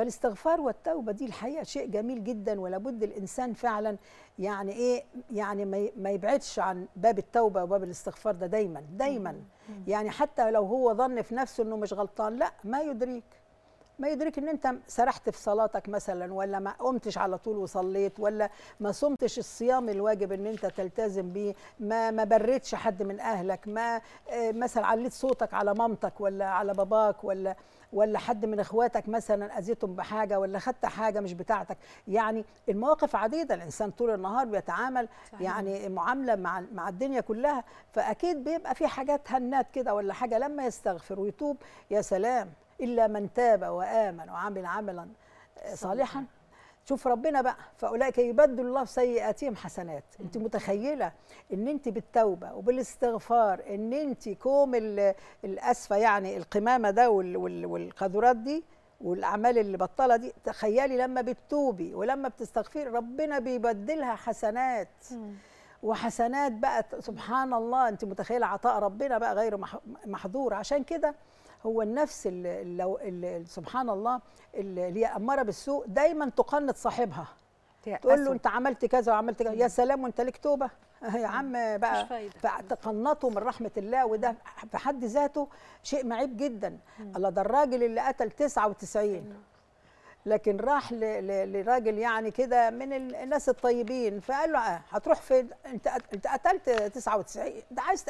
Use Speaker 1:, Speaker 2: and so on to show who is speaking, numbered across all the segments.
Speaker 1: فالاستغفار والتوبة دي الحقيقة شيء جميل جدا ولابد الإنسان فعلا يعني إيه يعني ما يبعدش عن باب التوبة وباب الاستغفار ده دايما دايما يعني حتى لو هو ظن في نفسه إنه مش غلطان لا ما يدريك ما يدرك ان انت سرحت في صلاتك مثلا ولا ما قمتش على طول وصليت ولا ما صمتش الصيام الواجب ان انت تلتزم بيه ما ما بريتش حد من اهلك ما آه، مثلا عليت صوتك على مامتك ولا على باباك ولا ولا حد من اخواتك مثلا اذيتهم بحاجه ولا خدت حاجه مش بتاعتك يعني المواقف عديده الانسان طول النهار بيتعامل صحيح. يعني معامله مع مع الدنيا كلها فاكيد بيبقى في حاجات هنات كده ولا حاجه لما يستغفر ويتوب يا سلام إلا من تاب وآمن وعمل عملا آه، صالحا شوف ربنا بقى فاولئك يبدل الله سيئاتهم حسنات انت متخيله ان انت بالتوبه وبالاستغفار ان انت كوم الاسفه يعني القمامه ده والقاذورات دي والاعمال اللي بطلة دي تخيلي لما بتتوبي ولما بتستغفري ربنا بيبدلها حسنات وحسنات بقى سبحان الله انت متخيله عطاء ربنا بقى غير محظور عشان كده هو النفس اللي اللي سبحان الله اللي هي اماره بالسوء دايما تقنط صاحبها تقول له انت عملت كذا وعملت كذا يا سلام وانت ليك توبه يا عم بقى فتقنطه من رحمه الله وده في حد ذاته شيء معيب جدا الله ده الراجل اللي قتل 99 أيوة. لكن راح لراجل يعني كده من الناس الطيبين فقال له آه، هتروح فين انت انت قتلت 99 ده عايز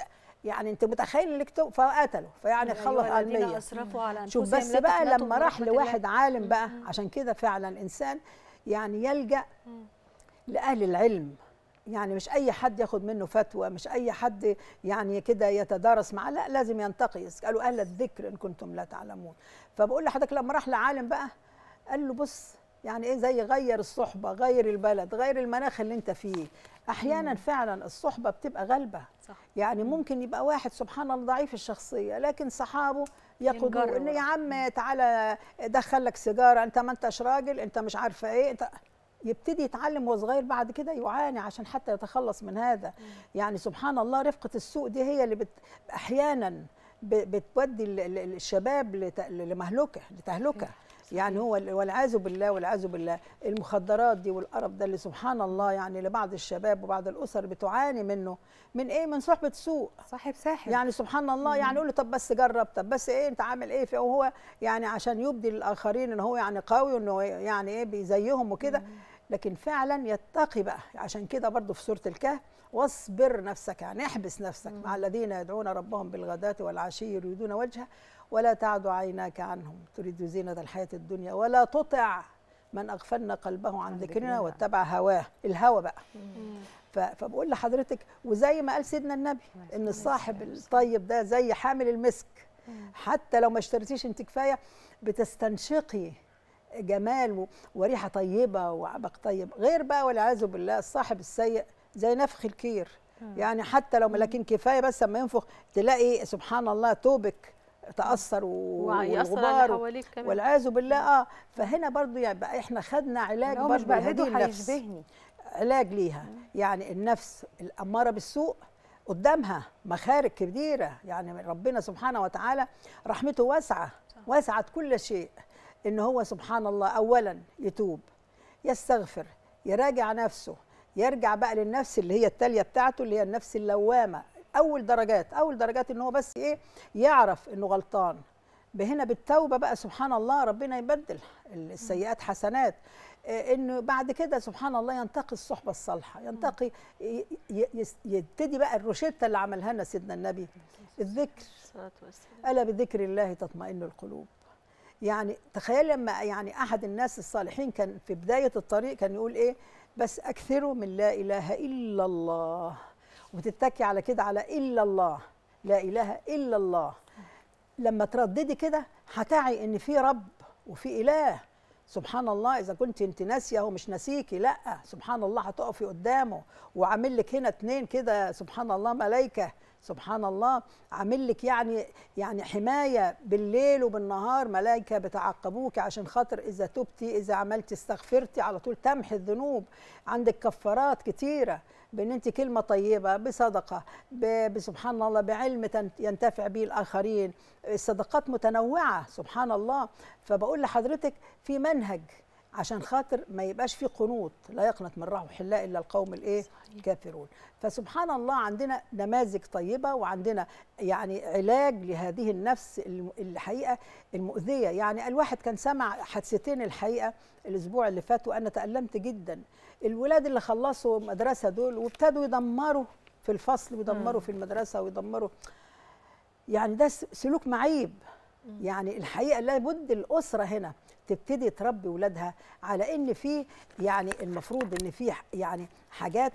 Speaker 1: يعني انت متخيل اللي كتب فقتله فيعني أيوة، خلص علميا على انفسهم شوف بس بقى لما راح لواحد عالم بقى عشان كده فعلا انسان يعني يلجا لاهل العلم يعني مش اي حد ياخد منه فتوى مش اي حد يعني كده يتدارس معاه لا لازم ينتقي قالوا اهل الذكر ان كنتم لا تعلمون فبقول لحضرتك لما راح لعالم بقى قال له بص يعني ايه زي غير الصحبه غير البلد غير المناخ اللي انت فيه احيانا مم. فعلا الصحبه بتبقى غالبه صح. يعني ممكن يبقى واحد سبحان الله ضعيف الشخصيه لكن صحابه يقودوا ان يا عم تعالى دخل لك سيجاره انت ما انتش راجل انت مش عارفه ايه انت يبتدي يتعلم وهو صغير بعد كده يعاني عشان حتى يتخلص من هذا مم. يعني سبحان الله رفقه السوق دي هي اللي بت... احيانا بتودي الشباب لمهلكه لتهلكه يعني هو والعياذ بالله والعياذ بالله المخدرات دي والقرف ده اللي سبحان الله يعني لبعض الشباب وبعض الاسر بتعاني منه من ايه من صحبه سوء صاحب ساحب يعني سبحان الله يعني يقول له طب بس جرب طب بس ايه انت عامل ايه وهو يعني عشان يبدي للاخرين ان هو يعني قوي وانه يعني ايه زيهم وكده لكن فعلا يتقي بقى عشان كده برضو في سوره الكهف واصبر نفسك يعني احبس نفسك مم. مع الذين يدعون ربهم بالغداة والعشي يريدون وجهه ولا تعد عيناك عنهم تريد زينة الحياة الدنيا ولا تطع من أغفلنا قلبه عن ذكرنا واتبع هواه الهوى بقى فبقول لحضرتك وزي ما قال سيدنا النبي ان الصاحب الطيب ده زي حامل المسك حتى لو ما اشتريتيش انت كفايه بتستنشقي جمال وريحه طيبه وعبق طيب غير بقى والعياذ بالله الصاحب السيء زي نفخ الكير يعني حتى لو لكن كفايه بس لما ينفخ تلاقي سبحان الله توبك تاثر وغبار حواليك كمان والعياذ بالله اه فهنا برضو يبقى يعني احنا خدنا علاج مش هذه النفس علاج ليها يعني النفس الاماره بالسوء قدامها مخارج كبيره يعني ربنا سبحانه وتعالى رحمته واسعه وسعت كل شيء ان هو سبحان الله اولا يتوب يستغفر يراجع نفسه يرجع بقى للنفس اللي هي التاليه بتاعته اللي هي النفس اللوامه اول درجات اول درجات ان هو بس ايه يعرف انه غلطان بهنا بالتوبه بقى سبحان الله ربنا يبدل السيئات حسنات آه، انه بعد كده سبحان الله ينتقي الصحبه الصالحه ينتقي يبتدي بقى الروشته اللي عملها لنا سيدنا النبي الذكر الا بذكر الله تطمئن القلوب يعني تخيل لما يعني احد الناس الصالحين كان في بدايه الطريق كان يقول ايه بس اكثروا من لا اله الا الله وتتكي على كده على الا الله لا اله الا الله لما ترددي كده هتعي ان في رب وفي اله سبحان الله اذا كنت انت ناسيه هو مش ناسيكي لا سبحان الله هتقفي قدامه وعامل لك هنا اتنين كده سبحان الله ملائكه سبحان الله عامل لك يعني يعني حمايه بالليل وبالنهار ملائكه بتعقبوك عشان خاطر اذا تبتي اذا عملتي استغفرتي على طول تمحي الذنوب عندك كفارات كتيره بان انت كلمه طيبه بصدقه بسبحان الله بعلم ينتفع به الاخرين الصدقات متنوعه سبحان الله فبقول لحضرتك في منهج عشان خاطر ما يبقاش في قنوط لا يقنط من رحم الله الا القوم الايه الكافرون فسبحان الله عندنا نماذج طيبه وعندنا يعني علاج لهذه النفس الحقيقه المؤذيه يعني الواحد كان سمع حادثتين الحقيقه الاسبوع اللي فات وانا تالمت جدا الولاد اللي خلصوا مدرسه دول وابتدوا يدمروا في الفصل ويدمروا في المدرسه ويدمروا يعني ده سلوك معيب يعني الحقيقه لابد الاسره هنا تبتدي تربي ولادها على ان في يعني المفروض ان في يعني حاجات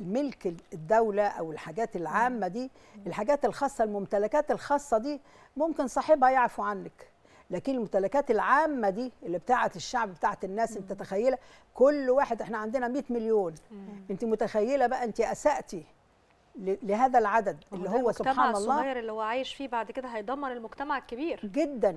Speaker 1: الملك الدوله او الحاجات العامه دي الحاجات الخاصه الممتلكات الخاصه دي ممكن صاحبها يعفو عنك لكن الممتلكات العامه دي اللي بتاعه الشعب بتاعه الناس انت تخيله كل واحد احنا عندنا 100 مليون انت متخيله بقى انت اساتي لهذا العدد اللي هو سبحان الله المجتمع الصغير اللي هو عايش فيه بعد كده هيدمر المجتمع الكبير جدا